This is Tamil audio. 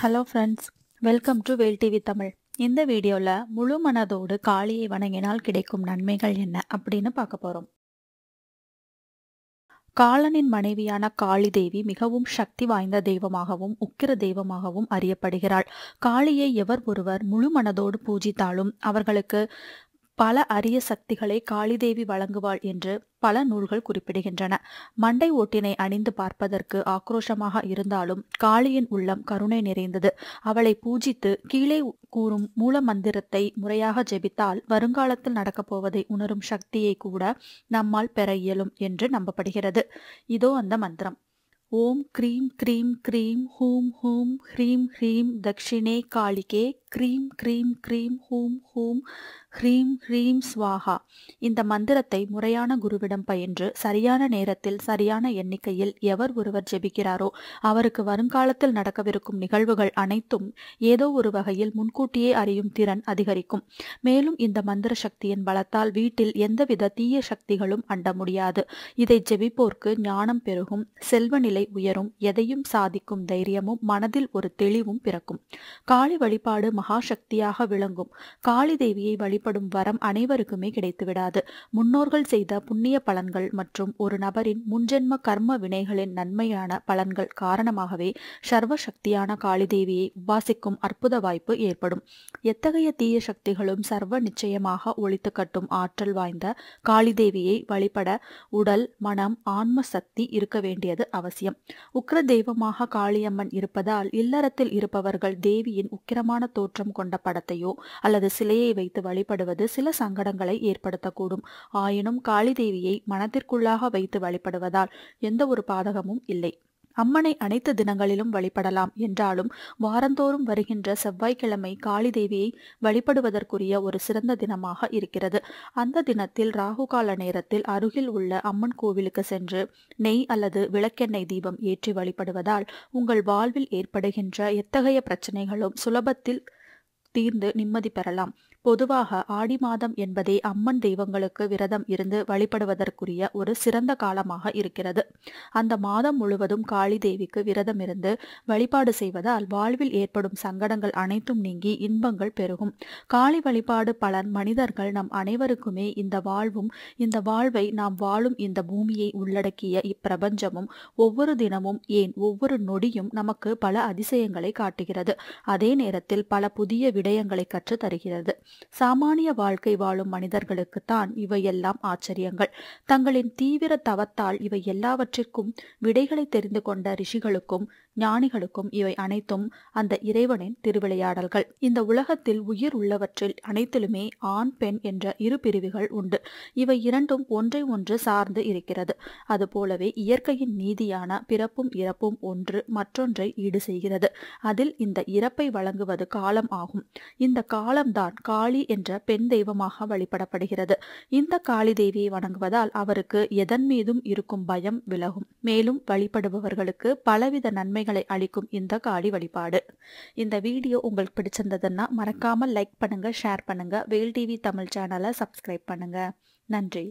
hello friends welcome to Vel TV Tamil இந்த வீடியோவில் முழு மனதோடு காளியை வணங்கினால் கிடைக்கும் நன்மைகள் என்ன அப்படின்னு பார்க்க போகிறோம் காலனின் மனைவியான காளி தேவி மிகவும் சக்தி வாய்ந்த தெய்வமாகவும் உக்கிர தெய்வமாகவும் அறியப்படுகிறாள் காளியை எவர் ஒருவர் முழு மனதோடு பூஜித்தாலும் அவர்களுக்கு பல அரிய சக்திகளை காளிதேவி வழங்குவாள் என்று பல நூல்கள் குறிப்பிடுகின்றன மண்டை ஓட்டினை அணிந்து பார்ப்பதற்கு ஆக்ரோஷமாக இருந்தாலும் காளியின் உள்ளம் கருணை நிறைந்தது அவளை பூஜித்து கீழே கூறும் மூல மந்திரத்தை முறையாக ஜெபித்தால் வருங்காலத்தில் நடக்கப் போவதை உணரும் சக்தியை கூட நம்மால் பெற இயலும் என்று நம்பப்படுகிறது இதோ அந்த மந்திரம் ஓம் கிரீம் க்ரீம் க்ரீம் ஹூம் ஹூம் ஹ்ரீம் ஹ்ரீம் தக்ஷிணே காளிகே க்ரீம் கிரீம் கிரீம் ஹூம் ஹூம் ஹ்ரீம் ஹ்ரீம் ஸ்வாஹா இந்த மந்திரத்தை முறையான குருவிடம் பயின்று சரியான நேரத்தில் சரியான எண்ணிக்கையில் எவர் ஒருவர் ஜெபிக்கிறாரோ அவருக்கு வருங்காலத்தில் நடக்கவிருக்கும் நிகழ்வுகள் அனைத்தும் ஏதோ ஒரு வகையில் முன்கூட்டியே அறியும் திறன் அதிகரிக்கும் மேலும் இந்த மந்திர சக்தியின் பலத்தால் வீட்டில் எந்தவித தீய சக்திகளும் அண்ட முடியாது இதை ஜெபிப்போர்க்கு ஞானம் பெருகும் செல்வ நிலை உயரும் எதையும் சாதிக்கும் தைரியமும் மனதில் ஒரு தெளிவும் பிறக்கும் காளி வழிபாடு மகாசக்தியாக விளங்கும் காளி தேவியை வழி வழிபடும் வரம் அனைவருக்குமே கிடைத்துவிடாது முன்னோர்கள் செய்த புண்ணிய பலன்கள் மற்றும் ஒரு நபரின் முன்ஜென்ம கர்ம வினைகளின் நன்மையான பலன்கள் காரணமாகவே சர்வ சக்தியான காளிதேவியை உபாசிக்கும் அற்புத வாய்ப்பு ஏற்படும் எத்தகைய தீய சக்திகளும் சர்வ நிச்சயமாக ஒழித்து கட்டும் ஆற்றல் வாய்ந்த காளிதேவியை வழிபட உடல் மனம் ஆன்ம சக்தி இருக்க வேண்டியது அவசியம் உக்ர தெய்வமாக காளியம்மன் இருப்பதால் இல்லறத்தில் இருப்பவர்கள் தேவியின் உக்கிரமான தோற்றம் கொண்ட படத்தையோ அல்லது சிலையை வைத்து வழி வழிபடுவது சில சங்கடங்களை ஏற்படுத்தக்கூடும் ஆயினும் காளிதேவியை மனத்திற்குள்ளாக வைத்து வழிபடுவதால் எந்த ஒரு பாதகமும் இல்லை அம்மனை அனைத்து தினங்களிலும் வழிபடலாம் என்றாலும் வாரந்தோறும் வருகின்ற செவ்வாய்க்கிழமை காளி தேவியை வழிபடுவதற்குரிய ஒரு சிறந்த தினமாக இருக்கிறது அந்த தினத்தில் ராகு கால நேரத்தில் அருகில் உள்ள அம்மன் கோவிலுக்கு சென்று நெய் அல்லது விளக்கெண்ணெய் தீபம் ஏற்றி வழிபடுவதால் உங்கள் வாழ்வில் ஏற்படுகின்ற எத்தகைய பிரச்சனைகளும் சுலபத்தில் தீர்ந்து நிம்மதி பெறலாம் பொதுவாக ஆடி மாதம் என்பதே அம்மன் தெய்வங்களுக்கு விரதம் இருந்து வழிபடுவதற்குரிய ஒரு சிறந்த காலமாக இருக்கிறது அந்த மாதம் முழுவதும் காளி தேவிக்கு விரதம் இருந்து வழிபாடு செய்வதால் வாழ்வில் ஏற்படும் சங்கடங்கள் அனைத்தும் நீங்கி இன்பங்கள் பெருகும் காளி வழிபாடு பலன் மனிதர்கள் நம் அனைவருக்குமே இந்த வாழ்வும் இந்த வாழ்வை நாம் வாழும் இந்த பூமியை உள்ளடக்கிய இப்பிரபஞ்சமும் ஒவ்வொரு தினமும் ஏன் ஒவ்வொரு நொடியும் நமக்கு பல அதிசயங்களை காட்டுகிறது அதே நேரத்தில் பல புதிய விட விடயங்களை கற்றுத் தருகிறது சாமானிய வாழ்க்கை வாழும் மனிதர்களுக்குத்தான் இவையெல்லாம் ஆச்சரியங்கள் தங்களின் தீவிர தவத்தால் இவை எல்லாவற்றிற்கும் விடைகளை தெரிந்து கொண்ட ரிஷிகளுக்கும் ஞானிகளுக்கும் இவை அனைத்தும் அந்த இறைவனின் திருவிளையாடல்கள் இந்த உலகத்தில் உயிர் உள்ளவற்றில் அனைத்திலுமே ஆண் பெண் என்ற இரு பிரிவுகள் உண்டு இவை இரண்டும் ஒன்றை ஒன்று சார்ந்து இருக்கிறது அதுபோலவே இயற்கையின் நீதியான பிறப்பும் இறப்பும் ஒன்று மற்றொன்றை ஈடு செய்கிறது அதில் இந்த இறப்பை வழங்குவது காலம் ஆகும் இந்த காலம்தான் காளி என்ற பெண் தெய்வமாக வழிபடப்படுகிறது இந்த காளி தேவியை வணங்குவதால் அவருக்கு எதன் மீதும் இருக்கும் பயம் விலகும் மேலும் வழிபடுபவர்களுக்கு பலவித நன்மைகள் நன்மைகளை அளிக்கும் இந்த காளி வழிபாடு இந்த வீடியோ உங்களுக்கு பிடிச்சிருந்ததுன்னா மறக்காமல் லைக் பண்ணுங்கள் ஷேர் பண்ணுங்கள் வேல் டிவி தமிழ் சேனலை சப்ஸ்கிரைப் பண்ணுங்கள் நன்றி